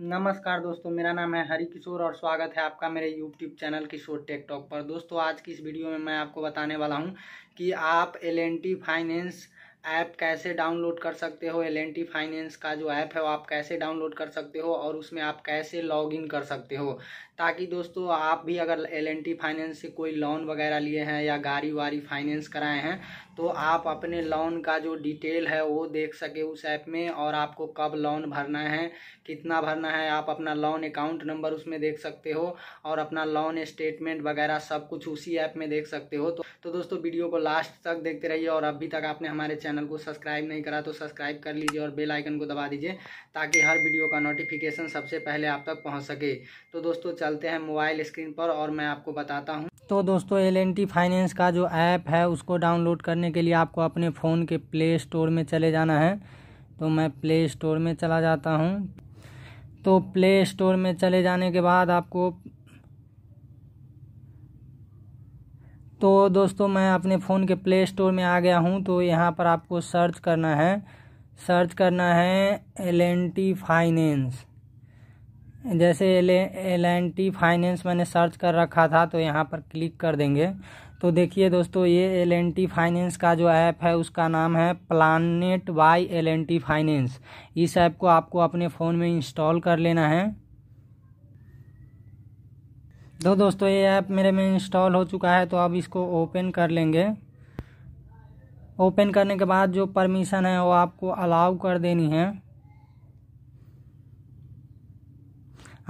नमस्कार दोस्तों मेरा नाम है हरि किशोर और स्वागत है आपका मेरे YouTube channel Kishore tech talk पर दोस्तों आज की इस वीडियो में मैं आपको बताने वाला हूं कि आप एल टी फाइनेंस ऐप कैसे डाउनलोड कर सकते हो एल एन टी फाइनेंस का जो ऐप है वो आप कैसे डाउनलोड कर सकते हो और उसमें आप कैसे लॉग इन कर सकते हो ताकि दोस्तों आप भी अगर एल एन टी फाइनेंस से कोई लोन वगैरह लिए हैं या गाड़ी वाड़ी फाइनेंस कराए हैं तो आप अपने लोन का जो डिटेल है वो देख सके उस ऐप में और आपको कब लोन भरना है कितना भरना है आप अपना लोन अकाउंट नंबर उसमें देख सकते हो और अपना लोन स्टेटमेंट वगैरह सब कुछ उसी ऐप में देख सकते हो तो, तो दोस्तों वीडियो को लास्ट तक देखते रहिए और अभी तक आपने हमारे चैनल चैनल को सब्सक्राइब नहीं करा तो सब्सक्राइब कर लीजिए और बेल आइकन को दबा दीजिए ताकि हर वीडियो का नोटिफिकेशन सबसे पहले आप तक पहुँच सके तो दोस्तों चलते हैं मोबाइल स्क्रीन पर और मैं आपको बताता हूँ तो दोस्तों एल एन टी फाइनेंस का जो ऐप है उसको डाउनलोड करने के लिए आपको अपने फ़ोन के प्ले स्टोर में चले जाना है तो मैं प्ले स्टोर में चला जाता हूँ तो प्ले स्टोर में चले जाने के बाद आपको तो दोस्तों मैं अपने फ़ोन के प्ले स्टोर में आ गया हूँ तो यहाँ पर आपको सर्च करना है सर्च करना है एल एन टी फाइनेंस जैसे एल टी फाइनेंस मैंने सर्च कर रखा था तो यहाँ पर क्लिक कर देंगे तो देखिए दोस्तों ये एल टी फाइनेंस का जो ऐप है उसका नाम है planet by L N T finance इस ऐप को आपको अपने फ़ोन में इंस्टॉल कर लेना है दो दोस्तों ये ऐप मेरे में इंस्टॉल हो चुका है तो अब इसको ओपन कर लेंगे ओपन करने के बाद जो परमिशन है वो आपको अलाउ कर देनी है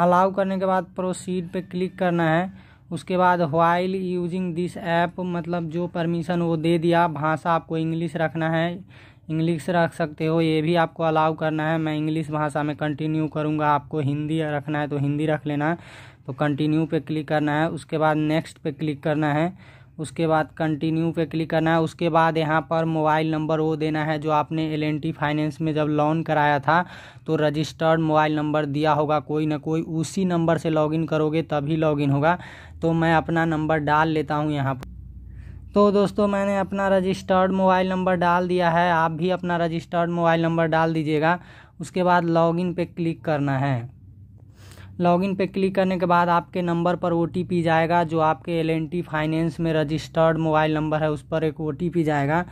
अलाउ करने के बाद प्रोसीड पे क्लिक करना है उसके बाद वाइल यूजिंग दिस ऐप मतलब जो परमिशन वो दे दिया भाषा आपको इंग्लिश रखना है इंग्लिश रख सकते हो ये भी आपको अलाउ करना है मैं इंग्लिश भाषा में कंटिन्यू करूँगा आपको हिंदी रखना है तो हिंदी रख लेना तो कंटिन्यू पे क्लिक करना है उसके बाद नेक्स्ट पे क्लिक करना है उसके बाद कंटिन्यू पे क्लिक करना है उसके बाद यहाँ पर मोबाइल नंबर वो देना है जो आपने एल फाइनेंस में जब लोन कराया था तो रजिस्टर्ड मोबाइल नंबर दिया होगा कोई ना कोई उसी नंबर से लॉगिन करोगे तभी लॉगिन होगा तो मैं अपना नंबर डाल लेता हूँ यहाँ पर तो दोस्तों मैंने अपना रजिस्टर्ड मोबाइल नंबर डाल दिया है आप भी अपना रजिस्टर्ड मोबाइल नंबर डाल दीजिएगा उसके बाद लॉगिन पे क्लिक करना है लॉगिन पे क्लिक करने के बाद आपके नंबर पर ओ जाएगा जो आपके एल फाइनेंस में रजिस्टर्ड मोबाइल नंबर है उस पर एक ओ जाएगा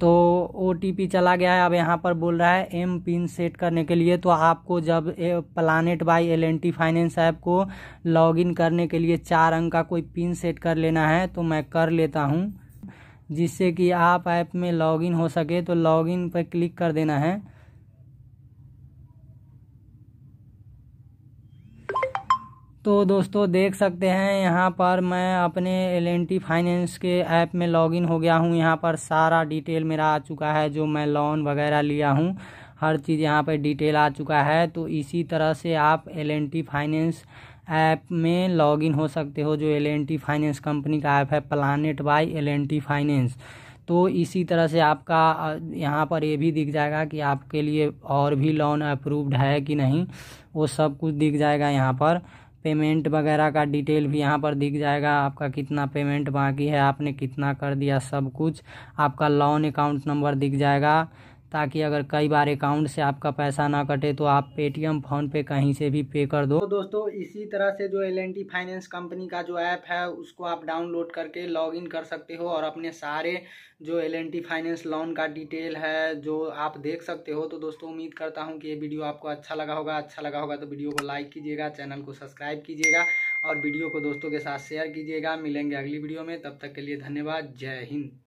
तो ओ चला गया है अब यहाँ पर बोल रहा है एम पिन सेट करने के लिए तो आपको जब planet by L N T finance app को लॉगिन करने के लिए चार अंक का कोई पिन सेट कर लेना है तो मैं कर लेता हूँ जिससे कि आप ऐप में लॉगिन हो सके तो लॉगिन पर क्लिक कर देना है तो दोस्तों देख सकते हैं यहाँ पर मैं अपने एल एन टी फाइनेंस के ऐप में लॉगिन हो गया हूँ यहाँ पर सारा डिटेल मेरा आ चुका है जो मैं लोन वगैरह लिया हूँ हर चीज़ यहाँ पर डिटेल आ चुका है तो इसी तरह से आप एल टी फाइनेंस ऐप में लॉगिन हो सकते हो जो L N T finance company का ऐप है planet by L N T finance तो इसी तरह से आपका यहाँ पर ये भी दिख जाएगा कि आपके लिए और भी लोन अप्रूव्ड है कि नहीं वो सब कुछ दिख जाएगा यहाँ पर पेमेंट वगैरह का डिटेल भी यहाँ पर दिख जाएगा आपका कितना पेमेंट बाकी है आपने कितना कर दिया सब कुछ आपका लोन अकाउंट नंबर दिख जाएगा ताकि अगर कई बार अकाउंट से आपका पैसा ना कटे तो आप पेटीएम फ़ोनपे कहीं से भी पे कर दो तो दोस्तों इसी तरह से जो L N T finance company का जो ऐप है उसको आप डाउनलोड करके लॉग इन कर सकते हो और अपने सारे जो L N T finance loan का डिटेल है जो आप देख सकते हो तो दोस्तों उम्मीद करता हूँ कि ये वीडियो आपको अच्छा लगा होगा अच्छा लगा होगा तो वीडियो को लाइक कीजिएगा चैनल को सब्सक्राइब कीजिएगा और वीडियो को दोस्तों के साथ शेयर कीजिएगा मिलेंगे अगली वीडियो में तब तक के लिए धन्यवाद जय हिंद